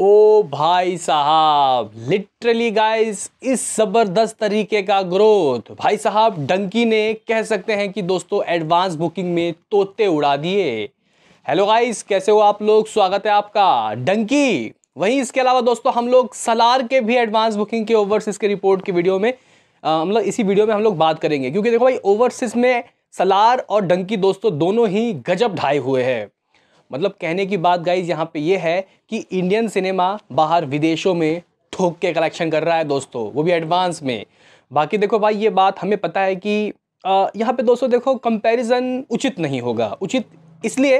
ओ भाई साहब literally guys इस ज़बरदस्त तरीके का ग्रोथ भाई साहब डंकी ने कह सकते हैं कि दोस्तों एडवांस बुकिंग में तोते उड़ा दिए हेलो गाइस कैसे हो आप लोग स्वागत है आपका डंकी वहीं इसके अलावा दोस्तों हम लोग सलार के भी एडवांस बुकिंग के ओवरसिस के रिपोर्ट की वीडियो में मतलब इसी वीडियो में हम लोग बात करेंगे क्योंकि देखो भाई ओवरसीज में सलार और डंकी दोस्तों दोनों ही गजब ढाए हुए हैं मतलब कहने की बात गाइज यहाँ पे ये है कि इंडियन सिनेमा बाहर विदेशों में ठोक के कलेक्शन कर रहा है दोस्तों वो भी एडवांस में बाकी देखो भाई ये बात हमें पता है कि यहाँ पे दोस्तों देखो कंपैरिजन उचित नहीं होगा उचित इसलिए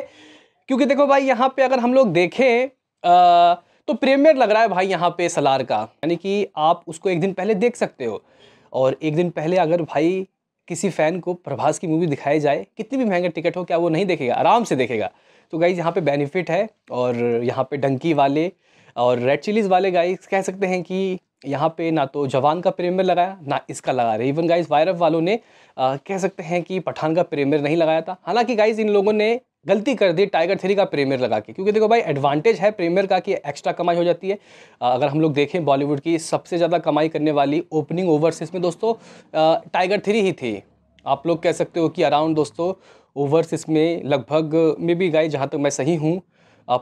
क्योंकि देखो भाई यहाँ पे अगर हम लोग देखें आ, तो प्रीमियर लग रहा है भाई यहाँ पे सलार का यानी कि आप उसको एक दिन पहले देख सकते हो और एक दिन पहले अगर भाई किसी फ़ैन को प्रभास की मूवी दिखाई जाए कितनी भी महंगा टिकट हो क्या वो नहीं देखेगा आराम से देखेगा तो गाइज यहाँ पे बेनिफिट है और यहाँ पे डंकी वाले और रेड चिलीज़ वाले गाइज कह सकते हैं कि यहाँ पे ना तो जवान का प्रेमियर लगाया ना इसका लगा रहा इवन गाइज वायरफ वालों ने आ, कह सकते हैं कि पठान का प्रेमियर नहीं लगाया था हालांकि गाइज इन लोगों ने गलती कर दी टाइगर थ्री का प्रीमियर लगा के क्योंकि देखो भाई एडवांटेज है प्रीमियर का कि एक्स्ट्रा कमाई हो जाती है अगर हम लोग देखें बॉलीवुड की सबसे ज़्यादा कमाई करने वाली ओपनिंग से इसमें दोस्तों टाइगर थ्री ही थी आप लोग कह सकते हो कि अराउंड दोस्तों ओवर्स इसमें लगभग मे बी गाई जहाँ तक मैं सही हूँ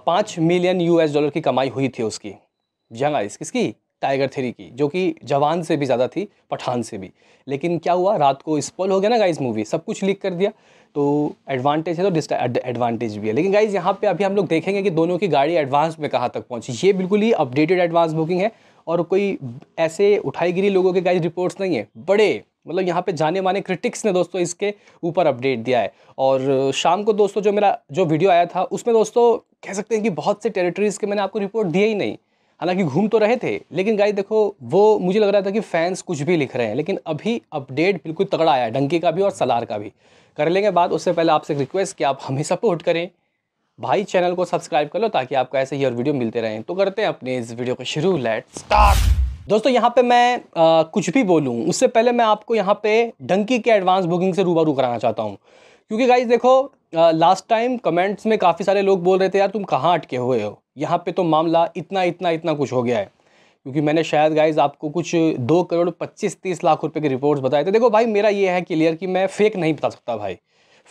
पाँच मिलियन यूएस डॉलर की कमाई हुई थी उसकी जंग हाँ किसकी टाइगर थ्री की जो कि जवान से भी ज़्यादा थी पठान से भी लेकिन क्या हुआ रात को स्पॉल हो गया ना गाइज मूवी सब कुछ लीक कर दिया तो एडवांटेज है तो एडवांटेज भी है लेकिन गाइज यहाँ पे अभी हम लोग देखेंगे कि दोनों की गाड़ी एडवांस में कहाँ तक पहुँची ये बिल्कुल ही अपडेटेड एडवांस बुकिंग है और कोई ऐसे उठाई गिरी लोगों के गाइज रिपोर्ट्स नहीं है बड़े मतलब यहाँ पे जाने माने क्रिटिक्स ने दोस्तों इसके ऊपर अपडेट दिया है और शाम को दोस्तों जो मेरा जो वीडियो आया था उसमें दोस्तों कह सकते हैं कि बहुत से टेरिटरीज़ के मैंने आपको रिपोर्ट दिए ही नहीं हालांकि घूम तो रहे थे लेकिन गाइस देखो वो मुझे लग रहा था कि फैंस कुछ भी लिख रहे हैं लेकिन अभी अपडेट बिल्कुल तगड़ा आया डंकी का भी और सलार का भी कर लेंगे बात उससे पहले आपसे रिक्वेस्ट कि आप हमें सपोर्ट करें भाई चैनल को सब्सक्राइब कर लो ताकि आपको ऐसे ही और वीडियो मिलते रहें तो करते हैं अपने इस वीडियो को शुरू लेट स्टार्ट दोस्तों यहाँ पे मैं आ, कुछ भी बोलूँ उससे पहले मैं आपको यहाँ पे डंकी के एडवांस बुकिंग से रूबरू कराना चाहता हूँ क्योंकि गाइज देखो लास्ट टाइम कमेंट्स में काफ़ी सारे लोग बोल रहे थे यार तुम कहाँ अटके हुए हो यहाँ पे तो मामला इतना इतना इतना कुछ हो गया है क्योंकि मैंने शायद गाइज आपको कुछ दो करोड़ पच्चीस तीस लाख रुपए के रिपोर्ट्स बताए थे देखो भाई मेरा ये है क्लियर कि मैं फेक नहीं बता सकता भाई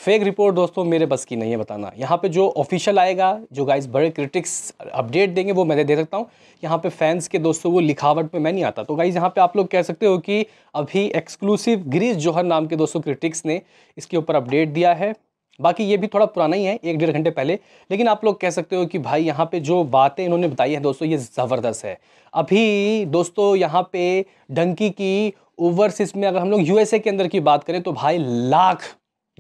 फेक रिपोर्ट दोस्तों मेरे बस की नहीं है बताना यहाँ पे जो ऑफिशियल आएगा जो गाइस बड़े क्रिटिक्स अपडेट देंगे वो मैं दे सकता हूँ यहाँ पे फैंस के दोस्तों वो लिखावट पे मैं नहीं आता तो गाइस यहाँ पे आप लोग कह सकते हो कि अभी एक्सक्लूसिव ग्रीस जौहर नाम के दोस्तों क्रिटिक्स ने इसके ऊपर अपडेट दिया है बाकी ये भी थोड़ा पुराना ही है एक डेढ़ घंटे पहले लेकिन आप लोग कह सकते हो कि भाई यहाँ पे जो बातें इन्होंने बताई हैं दोस्तों ये ज़बरदस्त है अभी दोस्तों यहाँ पे डंकी की ओवरसीज में अगर हम लोग यूएसए के अंदर की बात करें तो भाई लाख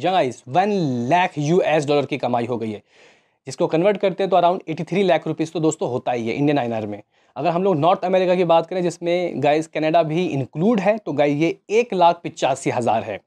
या वन लाख यूएस डॉलर की कमाई हो गई है जिसको कन्वर्ट करते हैं तो around eighty three lakh rupees तो दोस्तों होता ही है इंडियन आइनर में अगर हम लोग नॉर्थ अमेरिका की बात करें जिसमें गाइस कनाडा भी इंक्लूड है तो गाइस ये एक लाख पिचासी हज़ार है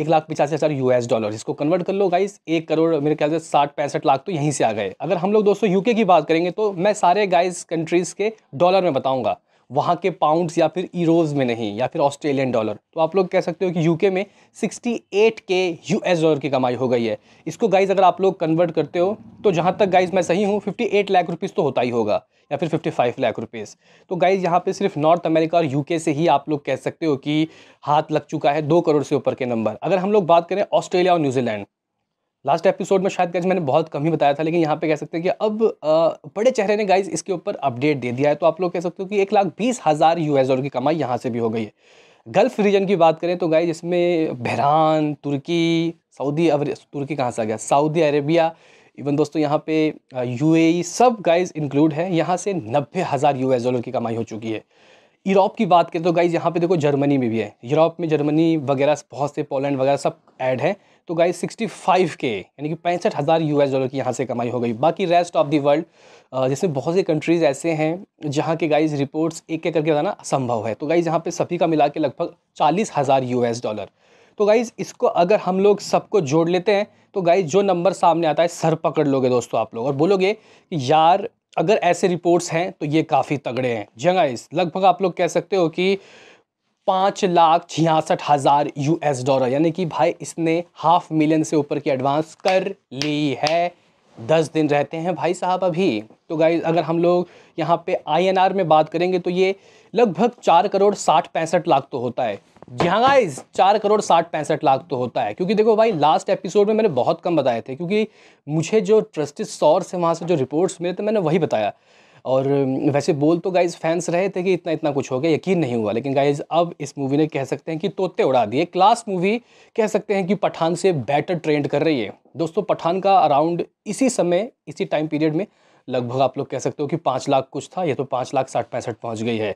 एक लाख पिचासी हज़ार यू एस डॉलर इसको कन्वर्ट कर लो गाइस एक करोड़ मेरे ख्याल से साठ पैंसठ लाख तो यहीं से आ गए अगर हम लोग दोस्तों यूके की बात करेंगे तो मैं सारे गाइस कंट्रीज़ के डॉलर में बताऊँगा वहाँ के पाउंड्स या फिर ईरोज़ में नहीं या फिर ऑस्ट्रेलियन डॉलर तो आप लोग कह सकते हो कि यूके में 68 के यूएस डॉलर की कमाई हो गई है इसको गाइज अगर आप लोग कन्वर्ट करते हो तो जहाँ तक गाइज मैं सही हूँ 58 लाख रुपीज़ तो होता ही होगा या फिर 55 लाख रुपीज़ तो गाइज यहाँ पे सिर्फ नॉर्थ अमेरिका और यू से ही आप लोग कह सकते हो कि हाथ लग चुका है दो करोड़ से ऊपर के नंबर अगर हम लोग बात करें ऑस्ट्रेलिया और न्यूजीलैंड लास्ट एपिसोड में शायद गाइज मैंने बहुत कम ही बताया था लेकिन यहाँ पे कह सकते हैं कि अब बड़े चेहरे ने गाइज इसके ऊपर अपडेट दे दिया है तो आप लोग कह सकते हो कि एक लाख बीस हज़ार यू एस डॉलर की कमाई यहाँ से भी हो गई है गल्फ़ रीजन की बात करें तो गाइज इसमें बहरान तुर्की सऊदी अरब तुर्की कहाँ से आ गया सऊदी अरेबिया इवन दोस्तों यहाँ पे यूएई e सब गाइज इंक्लूड है यहाँ से नब्बे हज़ार यू एस डॉलर की कमाई हो चुकी है यूरोप की बात करें तो गाइज़ यहाँ पे देखो जर्मनी में भी है यूरोप में जर्मनी वगैरह बहुत से पोलैंड वगैरह सब ऐड है तो गाइज 65 के यानी कि पैंसठ हज़ार यू डॉलर की यहाँ से कमाई हो गई बाकी रेस्ट ऑफ दी वर्ल्ड जिसमें बहुत से कंट्रीज़ ऐसे हैं जहाँ के गाइज रिपोर्ट्स एक एक करके बताना असंभव है तो गाइज़ यहाँ पर सभी का मिला के लगभग चालीस हज़ार यू डॉलर तो गाइज़ इसको अगर हम लोग सबको जोड़ लेते हैं तो गाइज़ जो नंबर सामने आता है सर पकड़ लोगे दोस्तों आप लोग और बोलोगे कि यार अगर ऐसे रिपोर्ट्स हैं तो ये काफ़ी तगड़े हैं जंगाइस हाँ लगभग आप लोग कह सकते हो कि पाँच लाख छियासठ हज़ार यू डॉलर यानी कि भाई इसने हाफ मिलियन से ऊपर की एडवांस कर ली है दस दिन रहते हैं भाई साहब अभी तो गाइज अगर हम लोग यहाँ पे आईएनआर में बात करेंगे तो ये लगभग चार करोड़ साठ पैंसठ लाख तो होता है जी हाँ गाइज चार करोड़ साठ पैंसठ लाख तो होता है क्योंकि देखो भाई लास्ट एपिसोड में मैंने बहुत कम बताए थे क्योंकि मुझे जो ट्रस्टेड सौर से वहाँ से जो रिपोर्ट्स मिले थे मैंने वही बताया और वैसे बोल तो गाइज फैंस रहे थे कि इतना इतना कुछ हो गया यकीन नहीं हुआ लेकिन गाइज अब इस मूवी ने कह सकते हैं कि तोते उड़ा दिए क्लास मूवी कह सकते हैं कि पठान से बेटर ट्रेंड कर रही है दोस्तों पठान का अराउंड इसी समय इसी टाइम पीरियड में लगभग आप लोग कह सकते हो कि पाँच लाख कुछ था ये तो पाँच लाख साठ पैंसठ पहुँच गई है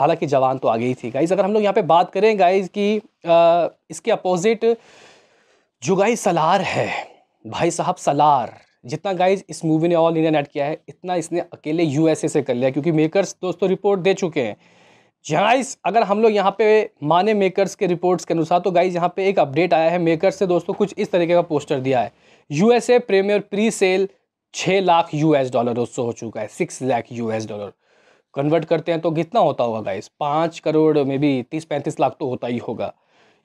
हालांकि जवान तो आ गई थी गाइज अगर हम लोग यहाँ पे बात करें गाइज की आ, इसके अपोजिट जुगाई सलार है भाई साहब सलार जितना गाइज इस मूवी ने ऑल इंडिया नेट किया है इतना इसने अकेले यूएसए से कर लिया क्योंकि मेकर्स दोस्तों रिपोर्ट दे चुके हैं जहाँ अगर हम लोग यहाँ पे माने मेकर्स के रिपोर्ट्स के अनुसार तो गाइज यहाँ पे एक अपडेट आया है मेकर्स से दोस्तों कुछ इस तरीके का पोस्टर दिया है यूएसए प्रीमियर प्री सेल छः लाख यूएस डॉलर दोस्तों हो चुका है six lakh US dollar convert करते हैं तो कितना होता होगा गाइज पाँच करोड़ में भी तीस पैंतीस लाख तो होता ही होगा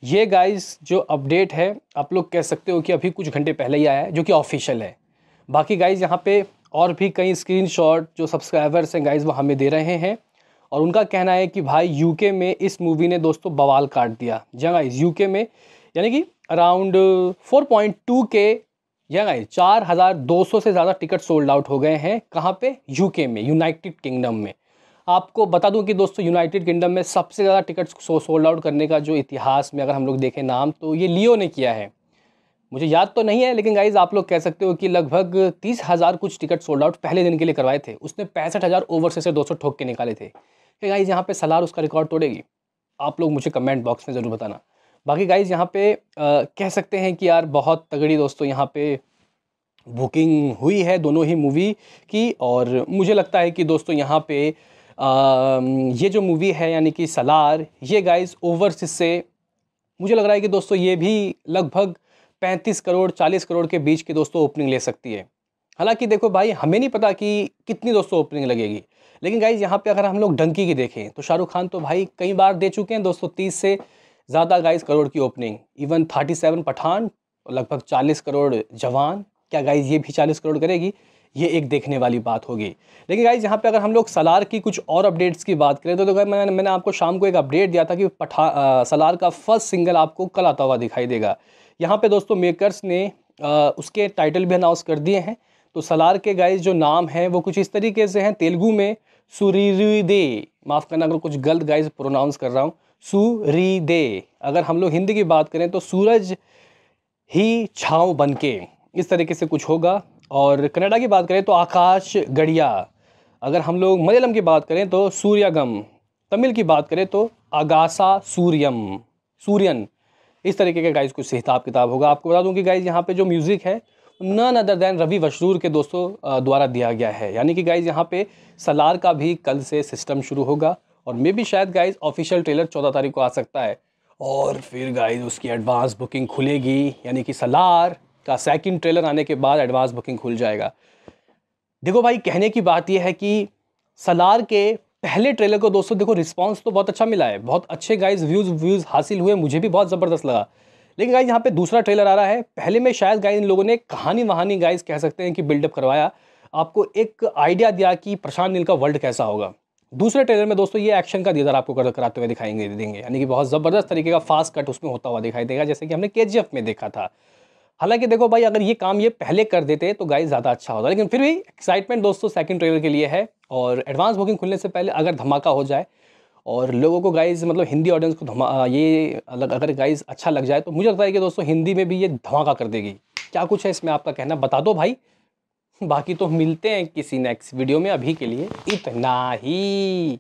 ये गाइज जो अपडेट है आप लोग कह सकते हो कि अभी कुछ घंटे पहले ही आया है जो कि ऑफिशियल है बाकी गाइज़ यहाँ पे और भी कई स्क्रीनशॉट जो सब्सक्राइबर्स हैं गाइज़ वो हमें दे रहे हैं और उनका कहना है कि भाई यूके में इस मूवी ने दोस्तों बवाल काट दिया जी गाइज़ यूके में यानी कि अराउंड 4.2 के या गाइज चार हज़ार दो सौ से ज़्यादा टिकट सोल्ड आउट हो गए हैं कहाँ पे यूके में यूनाइटेड किंगडम में आपको बता दूं कि दोस्तों यूनाइटेड किंगडम में सबसे ज़्यादा टिकट सोल्ड आउट करने का जो इतिहास में अगर हम लोग देखें नाम तो ये लियो ने किया है मुझे याद तो नहीं है लेकिन गाइज आप लोग कह सकते हो कि लगभग तीस हज़ार कुछ टिकट सोल्ड आउट पहले दिन के लिए करवाए थे उसने पैंसठ हज़ार ओवर से दो सौ ठोक के निकाले थे फिर गाइज यहाँ पे सलार उसका रिकॉर्ड तोड़ेगी आप लोग मुझे कमेंट बॉक्स में ज़रूर बताना बाकी गाइज यहाँ पे आ, कह सकते हैं कि यार बहुत तगड़ी दोस्तों यहाँ पे बुकिंग हुई है दोनों ही मूवी की और मुझे लगता है कि दोस्तों यहाँ पे आ, ये जो मूवी है यानी कि सलार ये गाइज ओवरसीज से मुझे लग रहा है कि दोस्तों ये भी लगभग पैंतीस करोड़ चालीस करोड़ के बीच की दोस्तों ओपनिंग ले सकती है हालांकि देखो भाई हमें नहीं पता कि कितनी दोस्तों ओपनिंग लगेगी लेकिन गाइज यहाँ पे अगर हम लोग डंकी की देखें तो शाहरुख खान तो भाई कई बार दे चुके हैं दोस्तों तीस से ज़्यादा गाइज करोड़ की opening even thirty seven Pathaan लगभग चालीस करोड़ जवान क्या गाइज ये भी चालीस करोड़ करेगी ये एक देखने वाली बात होगी लेकिन गाइज यहाँ पे अगर हम लोग सलार की कुछ और अपडेट्स की बात करें तो, तो मैंने मैंने आपको शाम को एक अपडेट दिया था कि पठा आ, सलार का फर्स्ट सिंगल आपको कल आता हुआ दिखाई देगा यहाँ पे दोस्तों मेकर्स ने आ, उसके टाइटल भी अनाउंस कर दिए हैं तो सलार के गाइज जो नाम है वो कुछ इस तरीके से हैं तेलुगू में सुरी दे माफ़ करना अगर कुछ गलत गाइज प्रोनाउंस कर रहा हूँ सूरी दे अगर हम लोग हिंदी की बात करें तो सूरज ही छाँव बन इस तरीके से कुछ होगा और कनाडा की बात करें तो आकाश गढ़िया अगर हम लोग मलयालम की बात करें तो सूर्यागम तमिल की बात करें तो आगासा सूर्यम सूर्यन इस तरीके के गाइज कुछ हिताब किताब होगा आपको बता दूं कि गाइज यहाँ पे जो म्यूज़िक है none other than Ravi Basrur के दोस्तों द्वारा दिया गया है यानी कि गाइज यहाँ पे सलार का भी कल से सिस्टम शुरू होगा और मे भी शायद गाइज ऑफिशियल ट्रेलर चौदह तारीख को आ सकता है और फिर गाइज उसकी एडवांस बुकिंग खुलेगी यानी कि सलार का सेकंड ट्रेलर आने के बाद एडवांस बुकिंग खुल जाएगा देखो भाई कहने की बात यह है कि सलार के पहले ट्रेलर को दोस्तों देखो रिस्पांस तो बहुत अच्छा मिला है बहुत अच्छे गाइज व्यूज़ व्यूज़ हासिल हुए मुझे भी बहुत ज़बरदस्त लगा लेकिन गाइज यहाँ पे दूसरा ट्रेलर आ रहा है पहले में शायद गाइज इन लोगों ने कहानी वहानी गाइज कह सकते हैं कि बिल्डअप करवाया आपको एक आइडिया दिया कि प्रशांत नील का वर्ल्ड कैसा होगा दूसरे ट्रेलर में दोस्तों ये एक्शन का दीदार आपको कर कराते हुए दिखाएंगे देंगे यानी कि बहुत ज़बरदस्त तरीके का फास्ट कट उसमें होता हुआ दिखाई देगा जैसे कि हमने के में देखा था हालांकि देखो भाई अगर ये काम ये पहले कर देते तो गाइस ज़्यादा अच्छा होता लेकिन फिर भी एक्साइटमेंट दोस्तों सेकंड ट्रेलर के लिए है और एडवांस बुकिंग खुलने से पहले अगर धमाका हो जाए और लोगों को गाइज मतलब हिंदी ऑडियंस को धमा ये अलग अगर गाइज अच्छा लग जाए तो मुझे लगता है कि दोस्तों हिंदी में भी ये धमाका कर देगी क्या कुछ है इसमें आपका कहना बता दो भाई बाकी तो मिलते हैं किसी नेक्स्ट वीडियो में अभी के लिए इतना ही